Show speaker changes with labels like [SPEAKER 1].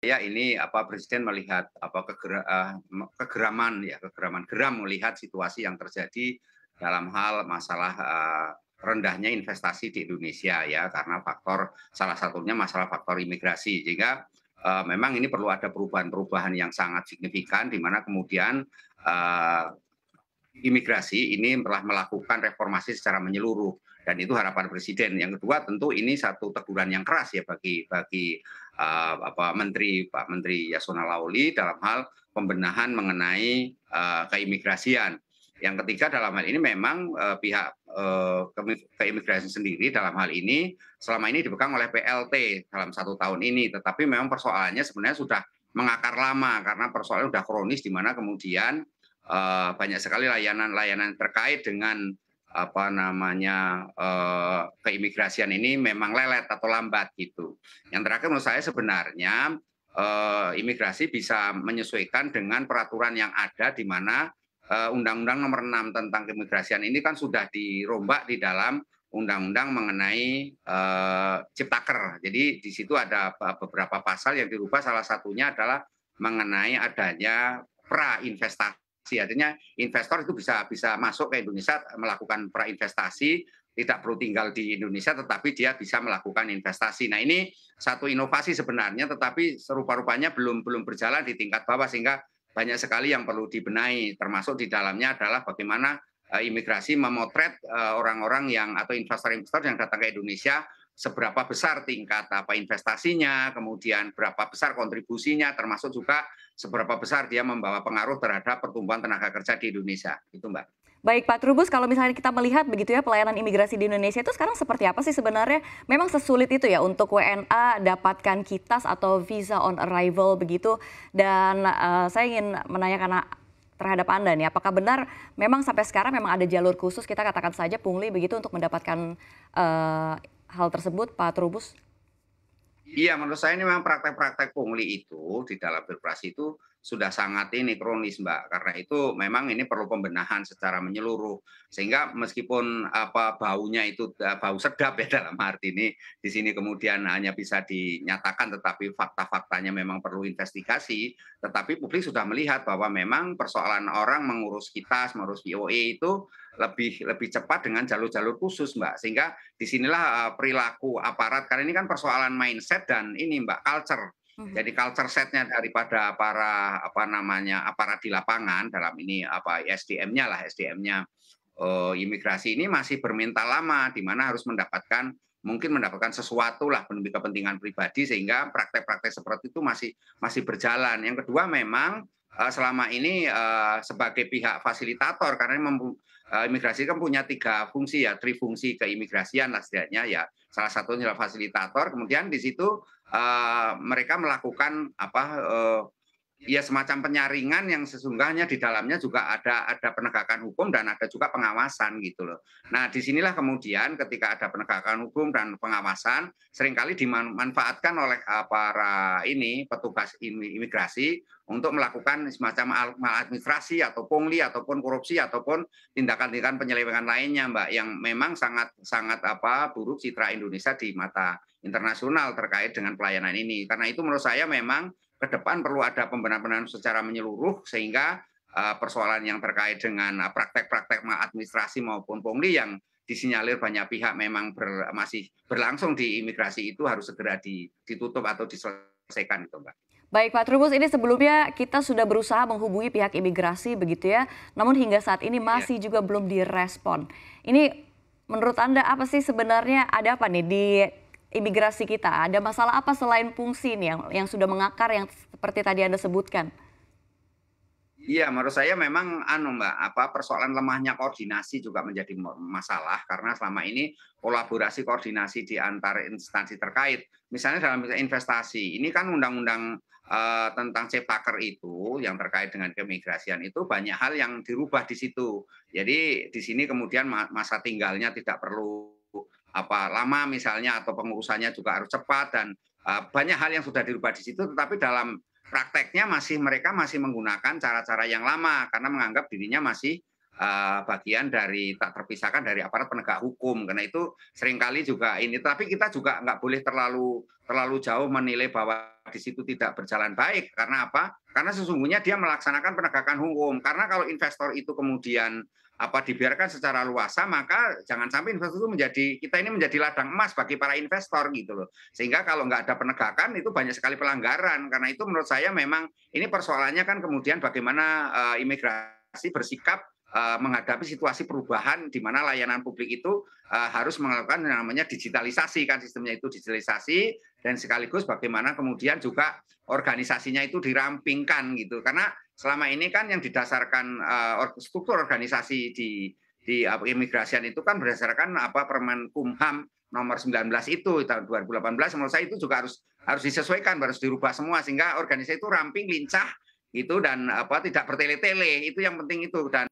[SPEAKER 1] ya ini apa presiden melihat apa keger, uh, kegeraman ya kegeraman geram melihat situasi yang terjadi dalam hal masalah uh, rendahnya investasi di Indonesia ya karena faktor salah satunya masalah faktor imigrasi sehingga uh, memang ini perlu ada perubahan-perubahan yang sangat signifikan di mana kemudian uh, imigrasi ini telah melakukan reformasi secara menyeluruh dan itu harapan presiden. Yang kedua tentu ini satu teguran yang keras ya bagi bagi uh, apa Menteri Pak Menteri Yasona Lawli dalam hal pembenahan mengenai uh, keimigrasian. Yang ketiga dalam hal ini memang uh, pihak uh, keimigrasian sendiri dalam hal ini selama ini dipegang oleh PLT dalam satu tahun ini. Tetapi memang persoalannya sebenarnya sudah mengakar lama karena persoalannya sudah kronis di mana kemudian uh, banyak sekali layanan-layanan terkait dengan apa namanya eh, keimigrasian ini memang lelet atau lambat gitu. Yang terakhir menurut saya sebenarnya eh, imigrasi bisa menyesuaikan dengan peraturan yang ada di mana eh, Undang-Undang Nomor 6 tentang keimigrasian ini kan sudah dirombak di dalam Undang-Undang mengenai Ciptaker. Jadi di situ ada beberapa pasal yang dirubah. Salah satunya adalah mengenai adanya pra investasi Artinya investor itu bisa bisa masuk ke Indonesia melakukan prainvestasi, tidak perlu tinggal di Indonesia tetapi dia bisa melakukan investasi. Nah, ini satu inovasi sebenarnya tetapi serupa-rupanya belum belum berjalan di tingkat bawah sehingga banyak sekali yang perlu dibenahi termasuk di dalamnya adalah bagaimana eh, imigrasi memotret eh, orang-orang yang atau investor-investor yang datang ke Indonesia seberapa besar tingkat apa investasinya, kemudian berapa besar kontribusinya, termasuk juga seberapa besar dia membawa pengaruh terhadap pertumbuhan tenaga kerja di Indonesia, itu Mbak.
[SPEAKER 2] Baik Pak Trubus, kalau misalnya kita melihat begitu ya pelayanan imigrasi di Indonesia itu sekarang seperti apa sih sebenarnya? Memang sesulit itu ya untuk WNA dapatkan kitas atau visa on arrival begitu. Dan uh, saya ingin menanyakan ah, terhadap Anda nih, apakah benar memang sampai sekarang memang ada jalur khusus kita katakan saja pungli begitu untuk mendapatkan eh, hal tersebut Pak Trubus?
[SPEAKER 1] Iya, menurut saya ini memang praktek-praktek pungli itu di dalam birokrasi itu sudah sangat ini kronis mbak karena itu memang ini perlu pembenahan secara menyeluruh sehingga meskipun apa baunya itu eh, bau sedap ya dalam arti ini di sini kemudian hanya bisa dinyatakan tetapi fakta-faktanya memang perlu investigasi tetapi publik sudah melihat bahwa memang persoalan orang mengurus kita mengurus VOA e itu lebih lebih cepat dengan jalur-jalur khusus mbak sehingga disinilah eh, perilaku aparat karena ini kan persoalan mindset dan ini mbak culture Mm-hmm. Jadi culture setnya daripada para apa namanya aparat di lapangan dalam ini apa SDM-nya lah SDM-nya uh, eh, imigrasi ini masih bermental lama di mana harus mendapatkan mungkin mendapatkan sesuatu lah demi kepentingan pribadi sehingga praktek-praktek seperti itu masih masih berjalan. Yang kedua memang uh, selama ini uh, sebagai pihak fasilitator karena mem- imigrasi kan punya tiga fungsi ya, tri fungsi keimigrasian lah setidaknya ya. Salah satunya adalah fasilitator, kemudian di situ Eh, mereka melakukan apa uh, ya semacam penyaringan yang sesungguhnya di dalamnya juga ada ada penegakan hukum dan ada juga pengawasan gitu loh. Nah, disinilah kemudian ketika ada penegakan hukum dan pengawasan seringkali dimanfaatkan oleh eh, para ini petugas imigrasi untuk melakukan semacam maladministrasi atau pungli ataupun korupsi ataupun tindakan-tindakan penyelewengan lainnya, Mbak, yang memang sangat sangat apa buruk citra Indonesia di mata internasional terkait dengan pelayanan ini. Karena itu menurut saya memang ke depan perlu ada pembenahan-pembenahan secara menyeluruh sehingga eh, persoalan yang terkait dengan eh, praktek-praktek administrasi maupun pungli yang disinyalir banyak pihak memang ber, masih berlangsung di imigrasi itu harus segera ditutup atau diselesaikan itu Mbak.
[SPEAKER 2] Baik Pak Trubus, ini sebelumnya kita sudah berusaha menghubungi pihak imigrasi begitu ya, namun hingga saat ini iya. masih ya. juga belum direspon. Ini menurut Anda apa sih sebenarnya ada apa nih di imigrasi kita? Ada masalah apa selain fungsi nih yang yang sudah mengakar yang seperti tadi Anda sebutkan?
[SPEAKER 1] Iya, menurut saya memang anu Mbak, apa persoalan lemahnya koordinasi juga menjadi masalah karena selama ini kolaborasi koordinasi di antar instansi terkait. Misalnya dalam investasi, ini kan undang-undang eh, tentang cepaker itu yang terkait dengan kemigrasian itu banyak hal yang dirubah di situ. Jadi di sini kemudian masa tinggalnya tidak perlu apa lama misalnya atau pengurusannya juga harus cepat dan uh, banyak hal yang sudah dirubah di situ tetapi dalam prakteknya masih mereka masih menggunakan cara-cara yang lama karena menganggap dirinya masih uh, bagian dari tak terpisahkan dari aparat penegak hukum karena itu seringkali juga ini tapi kita juga nggak boleh terlalu terlalu jauh menilai bahwa di situ tidak berjalan baik karena apa karena sesungguhnya dia melaksanakan penegakan hukum karena kalau investor itu kemudian apa dibiarkan secara luasa maka jangan sampai itu menjadi kita ini menjadi ladang emas bagi para investor gitu loh sehingga kalau nggak ada penegakan itu banyak sekali pelanggaran karena itu menurut saya memang ini persoalannya kan kemudian bagaimana uh, imigrasi bersikap Eh, menghadapi situasi perubahan di mana layanan publik itu eh, harus melakukan yang namanya digitalisasi kan sistemnya itu digitalisasi dan sekaligus bagaimana kemudian juga organisasinya itu dirampingkan gitu karena selama ini kan yang didasarkan eh, struktur organisasi di di imigrasian itu kan berdasarkan apa Permen Kumham nomor 19 itu tahun 2018 menurut saya itu juga harus harus disesuaikan harus dirubah semua sehingga organisasi itu ramping lincah itu dan apa tidak bertele-tele itu yang penting itu dan